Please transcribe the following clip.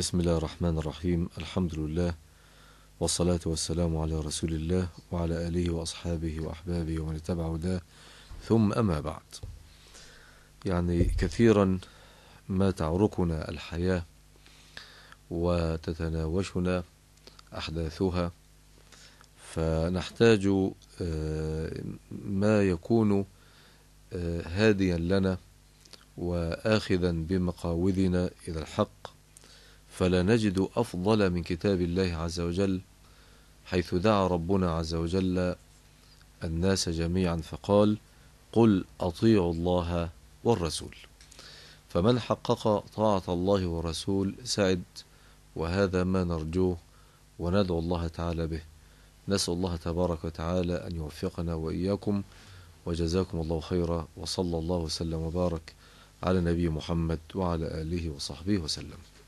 بسم الله الرحمن الرحيم الحمد لله والصلاة والسلام على رسول الله وعلى آله وأصحابه وأحبابه ومن اتبع هداه ثم أما بعد يعني كثيرا ما تعركنا الحياة وتتناوشنا أحداثها فنحتاج آه، ما يكون آه، هاديا لنا وآخذا بمقاوذنا إلى الحق فلا نجد أفضل من كتاب الله عز وجل حيث دعا ربنا عز وجل الناس جميعا فقال قل أطيعوا الله والرسول فمن حقق طاعة الله والرسول سعد وهذا ما نرجوه وندعو الله تعالى به نسأل الله تبارك وتعالى أن يوفقنا وإياكم وجزاكم الله خيرا وصلى الله وسلم وبارك على نبي محمد وعلى آله وصحبه وسلم